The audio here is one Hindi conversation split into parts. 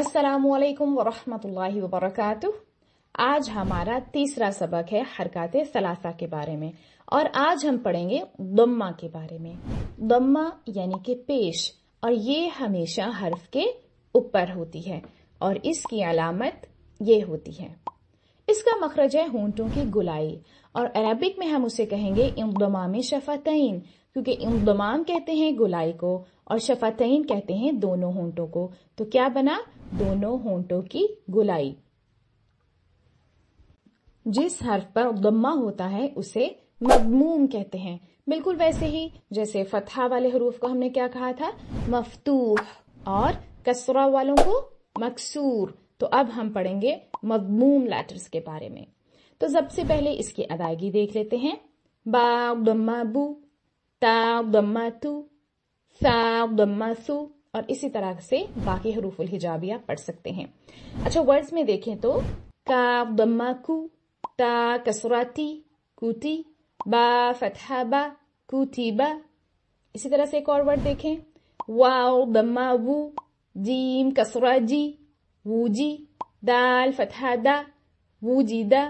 असलकम वरहमल वबरक आज हमारा तीसरा सबक है हरकत सलासा के बारे में और आज हम पढ़ेंगे दम्मा के बारे में दम्मा यानी कि पेश और ये हमेशा हर्फ के ऊपर होती है और इसकी अलामत ये होती है इसका मखरज है होंटों की गुलाई और अरबिक में हम उसे कहेंगे इमदमाम शफातन क्योंकि इमदमाम कहते हैं गुलाई को और शफातन कहते हैं दोनों होंटों को तो क्या बना दोनों होंटों की गुलाई जिस हर्फ पर दम्मा होता है उसे मदमूम कहते हैं बिल्कुल वैसे ही जैसे फतहा वाले हरूफ को हमने क्या कहा था मफतूह और कसरा वालों को मकसूर तो अब हम पढ़ेंगे मदमूम लेटर्स के बारे में तो सबसे पहले इसकी अदायगी देख लेते हैं बा दम्मा बू तू सा और इसी तरह से बाकी हरूफुल हिजाबिया पढ़ सकते हैं अच्छा वर्ड्स में देखें तो का दम्मा ता कसराती कुती बा फतहा बा बा इसी तरह से एक और वर्ड देखें वाओ दम्मा वू जीम कसरा जी वूजी दाल फतहा दा दा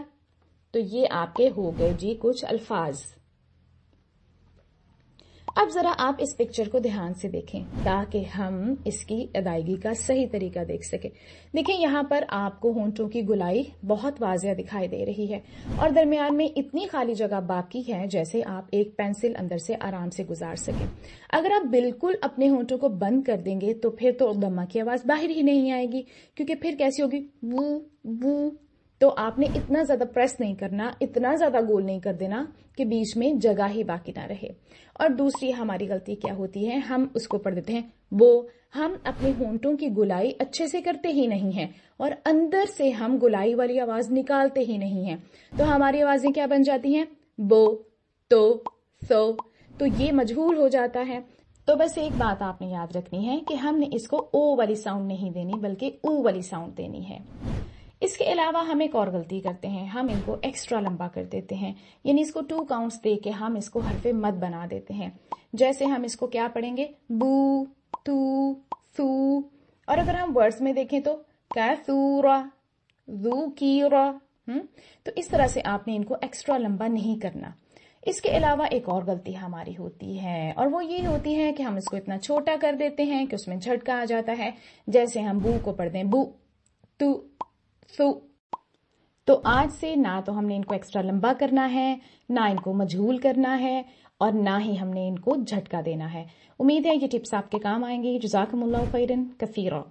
तो ये आपके हो गए जी कुछ अल्फाज अब जरा आप इस पिक्चर को ध्यान से देखें ताकि हम इसकी अदायगी का सही तरीका देख सके देखिए यहाँ पर आपको होंठों की गुलाई बहुत वाजिया दिखाई दे रही है और दरमियान में इतनी खाली जगह बाकी है जैसे आप एक पेंसिल अंदर से आराम से गुजार सके अगर आप बिल्कुल अपने होंठों को बंद कर देंगे तो फिर तो दमा की आवाज बाहर ही नहीं आएगी क्योंकि फिर कैसी होगी वो वो तो आपने इतना ज़्यादा प्रेस नहीं करना इतना ज़्यादा गोल नहीं कर देना कि बीच में जगह ही बाकी ना रहे और दूसरी हमारी गलती क्या होती है हम उसको पढ़ देते हैं वो हम अपने होंटों की गुलाई अच्छे से करते ही नहीं है और अंदर से हम गुलाई वाली आवाज़ निकालते ही नहीं है तो हमारी आवाज़ें क्या बन जाती हैं बो तो सो तो ये मजबूर हो जाता है तो बस एक बात आपने याद रखनी है कि हमने इसको ओ वाली साउंड नहीं देनी बल्कि ऊ वाली साउंड देनी है इसके अलावा हम एक और गलती करते हैं हम इनको एक्स्ट्रा लंबा कर देते हैं यानी इसको टू काउंट्स दे के हम इसको हरफे मत बना देते हैं जैसे हम इसको क्या पढ़ेंगे बू तू सू और अगर हम वर्ड्स में देखें तो सूरा जू की हम्म? तो इस तरह से आपने इनको एक्स्ट्रा लंबा नहीं करना इसके अलावा एक और गलती हमारी होती है और वो ये होती है कि हम इसको इतना छोटा कर देते हैं कि उसमें झटका आ जाता है जैसे हम बू को पढ़ दें बू तू सो so, तो आज से ना तो हमने इनको एक्स्ट्रा लंबा करना है ना इनको मजहूल करना है और ना ही हमने इनको झटका देना है उम्मीद है ये टिप्स आपके काम आएंगी जजाकमुल्ला फ़ैरन कफीरा